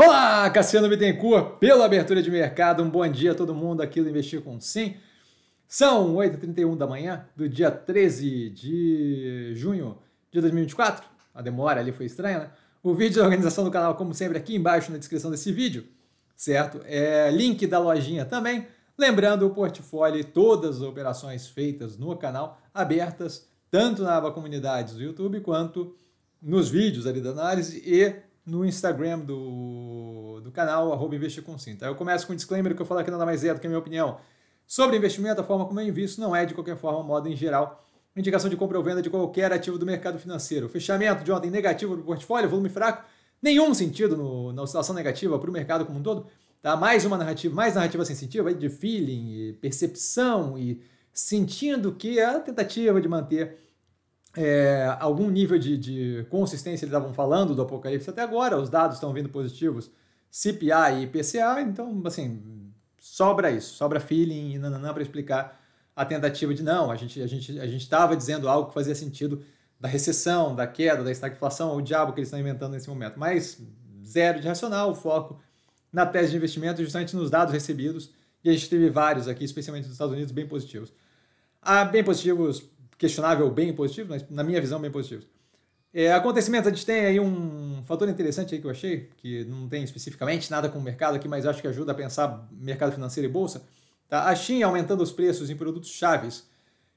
Olá, Cassiano Bittencourt, pela abertura de mercado. Um bom dia a todo mundo aqui do Investir com Sim. São 8h31 da manhã do dia 13 de junho de 2024. A demora ali foi estranha, né? O vídeo da organização do canal, como sempre, aqui embaixo na descrição desse vídeo, certo? É link da lojinha também. Lembrando o portfólio e todas as operações feitas no canal, abertas tanto na aba comunidades do YouTube quanto nos vídeos ali da análise e no Instagram do, do canal, arroba investir com Eu começo com um disclaimer que eu falo que nada mais é do que a minha opinião. Sobre investimento, a forma como eu invisto não é, de qualquer forma, modo em geral, indicação de compra ou venda de qualquer ativo do mercado financeiro. Fechamento de ontem negativo para o portfólio, volume fraco, nenhum sentido no, na oscilação negativa para o mercado como um todo. Tá? Mais uma narrativa, mais narrativa sensitiva de feeling, e percepção e sentindo que é a tentativa de manter é, algum nível de, de consistência eles estavam falando do apocalipse até agora, os dados estão vindo positivos, CPI e IPCA, então, assim, sobra isso, sobra feeling e nananã para explicar a tentativa de não, a gente a gente a gente estava dizendo algo que fazia sentido da recessão, da queda, da estagflação, o diabo que eles estão inventando nesse momento, mas zero de racional, o foco na tese de investimento justamente nos dados recebidos, e a gente teve vários aqui, especialmente nos Estados Unidos, bem positivos. Ah, bem positivos questionável bem positivo, mas na minha visão bem positivo. É, acontecimentos, a gente tem aí um fator interessante aí que eu achei, que não tem especificamente nada com o mercado aqui, mas acho que ajuda a pensar mercado financeiro e bolsa. Tá? A China aumentando os preços em produtos chaves,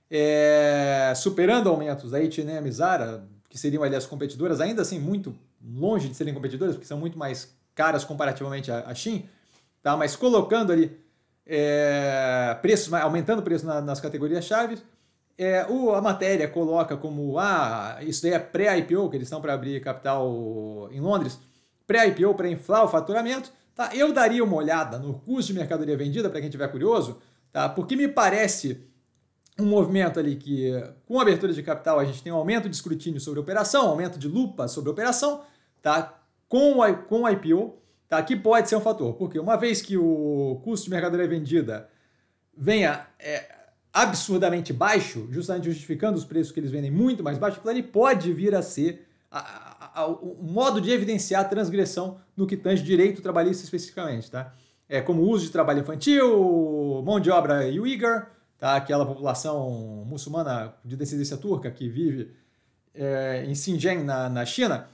é, superando aumentos da H&M e a Zara, que seriam ali as competidoras, ainda assim muito longe de serem competidoras, porque são muito mais caras comparativamente à China tá? mas colocando ali é, preços, aumentando o preço na, nas categorias chaves, é, o, a matéria coloca como, ah, isso daí é pré-IPO, que eles estão para abrir capital em Londres, pré-IPO para inflar o faturamento, tá? Eu daria uma olhada no custo de mercadoria vendida, para quem tiver curioso, tá? Porque me parece um movimento ali que, com a abertura de capital, a gente tem um aumento de escrutínio sobre a operação, aumento de lupa sobre a operação, tá? Com a, com a IPO, tá? Que pode ser um fator, porque uma vez que o custo de mercadoria vendida venha é, absurdamente baixo, justamente justificando os preços que eles vendem muito mais baixo, aquilo ali pode vir a ser a, a, a, o modo de evidenciar a transgressão no que tange direito trabalhista especificamente, tá? É, como o uso de trabalho infantil, mão de obra uigur, tá? aquela população muçulmana de descendência turca que vive é, em Xinjiang, na, na China,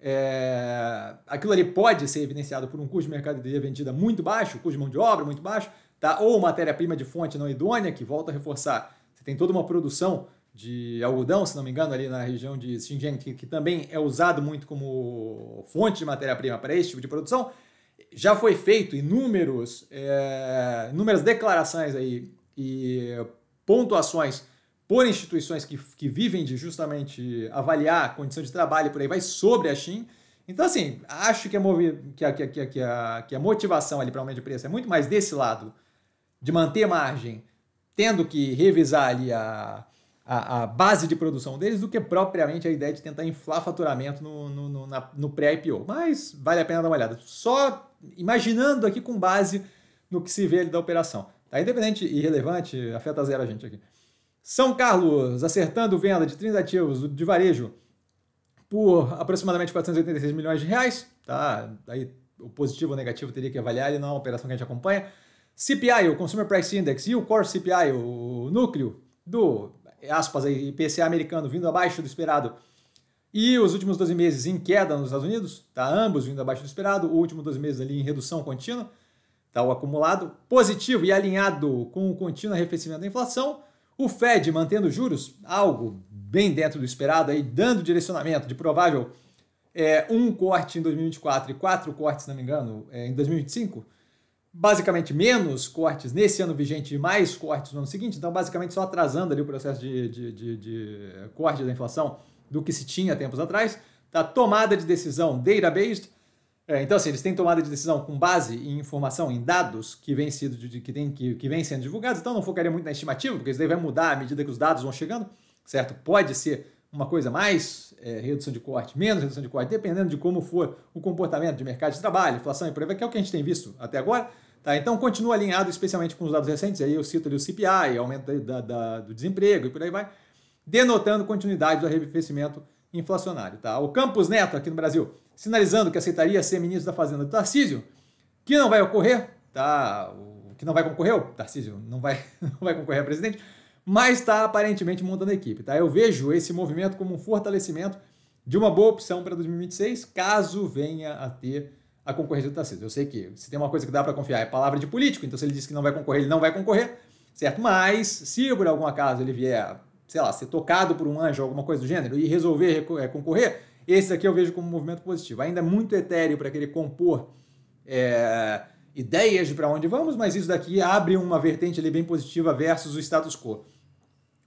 é, aquilo ali pode ser evidenciado por um custo de mercadoria vendida muito baixo, custo de mão de obra muito baixo, tá? ou matéria-prima de fonte não idônea, que volta a reforçar, você tem toda uma produção de algodão, se não me engano, ali na região de Xinjiang, que, que também é usado muito como fonte de matéria-prima para esse tipo de produção. Já foi feito inúmeros, é, inúmeras declarações aí e pontuações por instituições que, que vivem de justamente avaliar a condição de trabalho e por aí vai sobre a Xin. Então, assim, acho que a, é que a, que a, que a, que a motivação ali para aumento de preço é muito mais desse lado de manter margem, tendo que revisar ali a, a, a, base de produção deles, do que propriamente a ideia de tentar inflar faturamento no, no, no, no pré-IPO. Mas vale a pena dar uma olhada. Só imaginando aqui com base no que se vê ali da operação. Tá independente e relevante, afeta zero a gente aqui. São Carlos acertando venda de 30 ativos de varejo por aproximadamente 486 milhões de reais. Tá? Aí o positivo ou negativo teria que avaliar, ali não é uma operação que a gente acompanha. CPI, o Consumer Price Index, e o Core CPI, o núcleo do, é aspas, aí, IPCA americano vindo abaixo do esperado, e os últimos 12 meses em queda nos Estados Unidos, tá ambos vindo abaixo do esperado, o último 12 meses ali em redução contínua, tá o acumulado positivo e alinhado com o contínuo arrefecimento da inflação, o Fed mantendo juros, algo bem dentro do esperado, aí, dando direcionamento de provável é, um corte em 2024 e quatro cortes, se não me engano, é, em 2025, basicamente menos cortes nesse ano vigente e mais cortes no ano seguinte, então basicamente só atrasando ali o processo de, de, de, de corte da inflação do que se tinha tempos atrás. Tá? Tomada de decisão data-based, é, então assim, eles têm tomada de decisão com base em informação, em dados que vem, sido, que, tem, que, que vem sendo divulgados, então não focaria muito na estimativa, porque isso daí vai mudar à medida que os dados vão chegando, certo? Pode ser uma coisa mais é, redução de corte, menos redução de corte, dependendo de como for o comportamento de mercado de trabalho, inflação e por aí vai, que é o que a gente tem visto até agora. Tá, então continua alinhado especialmente com os dados recentes, aí eu cito ali o CPI, aumento da, da, do desemprego e por aí vai, denotando continuidade do arrefecimento inflacionário. Tá? O Campos Neto aqui no Brasil sinalizando que aceitaria ser ministro da Fazenda do Tarcísio, que não vai ocorrer, tá? o que não vai concorrer, o Tarcísio não vai, não vai concorrer a presidente, mas está aparentemente montando a equipe. Tá? Eu vejo esse movimento como um fortalecimento de uma boa opção para 2026, caso venha a ter a concorrência do Tarcísio. Eu sei que se tem uma coisa que dá para confiar é palavra de político, então se ele disse que não vai concorrer, ele não vai concorrer, certo? Mas se por algum acaso ele vier, sei lá, ser tocado por um anjo ou alguma coisa do gênero e resolver eh, concorrer, esse aqui eu vejo como um movimento positivo. Ainda é muito etéreo para querer compor é, ideias de para onde vamos, mas isso daqui abre uma vertente ali bem positiva versus o status quo,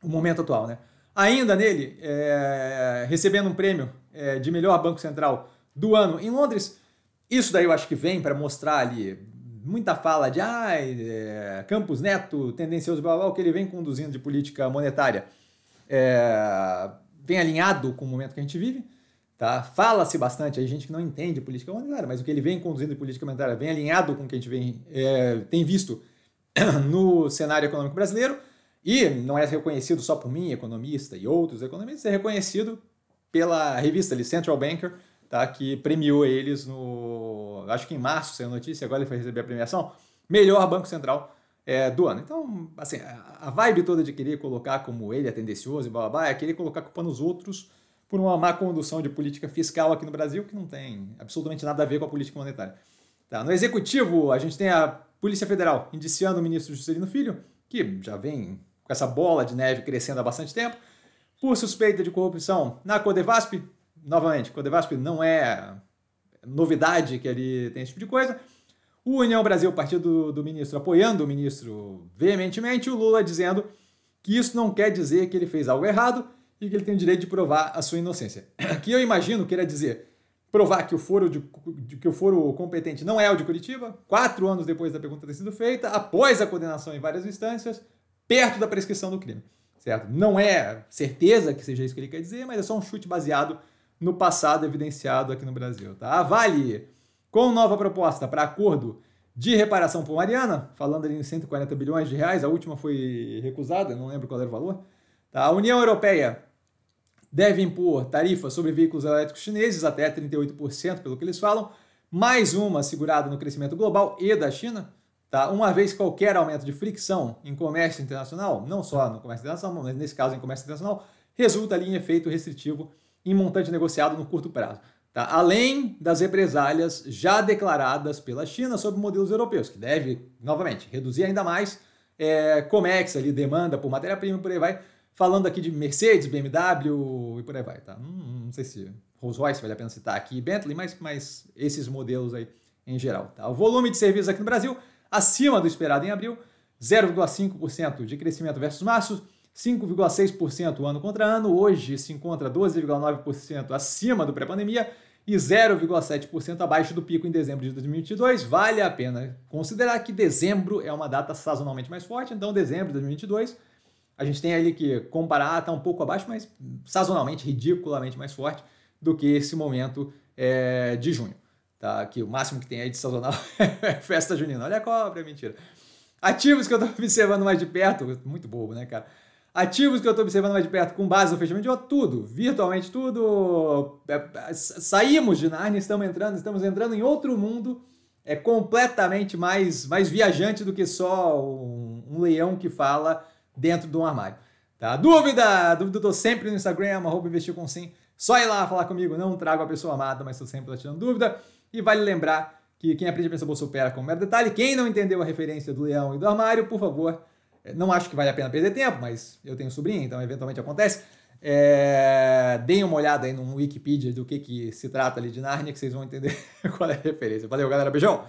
o momento atual, né? Ainda nele, é, recebendo um prêmio é, de melhor banco central do ano em Londres, isso daí eu acho que vem para mostrar ali muita fala de ah, é, Campos Neto, tendencioso, blá, blá, que ele vem conduzindo de política monetária, vem alinhado com o momento que a gente vive. Tá? Fala-se bastante, a gente que não entende política monetária, mas o que ele vem conduzindo em política monetária vem alinhado com o que a gente vem, é, tem visto no cenário econômico brasileiro e não é reconhecido só por mim, economista e outros economistas, é reconhecido pela revista ali, Central Banker, tá? que premiou eles no. Acho que em março saiu notícia, agora ele foi receber a premiação. Melhor Banco Central é, do ano. Então, assim, a vibe toda de querer colocar como ele é tendencioso e blá blá blá é querer colocar culpa nos outros por uma má condução de política fiscal aqui no Brasil, que não tem absolutamente nada a ver com a política monetária. Tá, no executivo, a gente tem a Polícia Federal indiciando o ministro Juscelino Filho, que já vem com essa bola de neve crescendo há bastante tempo, por suspeita de corrupção na Codevasp. Novamente, Codevasp não é novidade que ali tem esse tipo de coisa. O União Brasil, o partido do ministro, apoiando o ministro veementemente, o Lula dizendo que isso não quer dizer que ele fez algo errado, e que ele tem o direito de provar a sua inocência. Que eu imagino queira dizer provar que o foro de, que o foro competente não é o de Curitiba, quatro anos depois da pergunta ter sido feita, após a condenação em várias instâncias, perto da prescrição do crime. Certo? Não é certeza que seja isso que ele quer dizer, mas é só um chute baseado no passado evidenciado aqui no Brasil. Tá? Vale, com nova proposta para acordo de reparação por Mariana, falando ali em 140 bilhões de reais, a última foi recusada, não lembro qual era o valor. Tá? A União Europeia deve impor tarifa sobre veículos elétricos chineses, até 38%, pelo que eles falam, mais uma segurada no crescimento global e da China, tá? uma vez qualquer aumento de fricção em comércio internacional, não só no comércio internacional, mas nesse caso em comércio internacional, resulta ali em efeito restritivo em montante negociado no curto prazo. Tá? Além das represálias já declaradas pela China sobre modelos europeus, que deve, novamente, reduzir ainda mais é, Comex ali, demanda por matéria-prima, por aí vai, falando aqui de Mercedes, BMW e por aí vai, tá? Hum, hum, não sei se Rolls Royce vale a pena citar aqui, Bentley, mas, mas esses modelos aí em geral. Tá? O volume de serviços aqui no Brasil, acima do esperado em abril, 0,5% de crescimento versus março, 5,6% ano contra ano, hoje se encontra 12,9% acima do pré-pandemia e 0,7% abaixo do pico em dezembro de 2022. Vale a pena considerar que dezembro é uma data sazonalmente mais forte, então dezembro de 2022 a gente tem ali que comparar, está um pouco abaixo, mas sazonalmente, ridiculamente mais forte do que esse momento é, de junho. Tá? Que o máximo que tem aí de sazonal é festa junina. Olha a cobra, é mentira. Ativos que eu estou observando mais de perto, muito bobo, né, cara? Ativos que eu estou observando mais de perto com base no fechamento de ó, tudo, virtualmente tudo. É, é saímos de Narnia, estamos entrando, estamos entrando em outro mundo é completamente mais, mais viajante do que só um, um leão que fala dentro de um armário. Tá? Dúvida! Dúvida, eu tô sempre no Instagram, arroba investir com sim. Só ir lá falar comigo, não trago a pessoa amada, mas estou sempre lá tirando dúvida. E vale lembrar que quem aprende a pensar bolsa opera com mero detalhe. Quem não entendeu a referência do leão e do armário, por favor, eh, não acho que vale a pena perder tempo, mas eu tenho sobrinha, então eventualmente acontece. É, deem uma olhada aí no Wikipedia do que, que se trata ali de Narnia, que vocês vão entender qual é a referência. Valeu, galera. Beijão!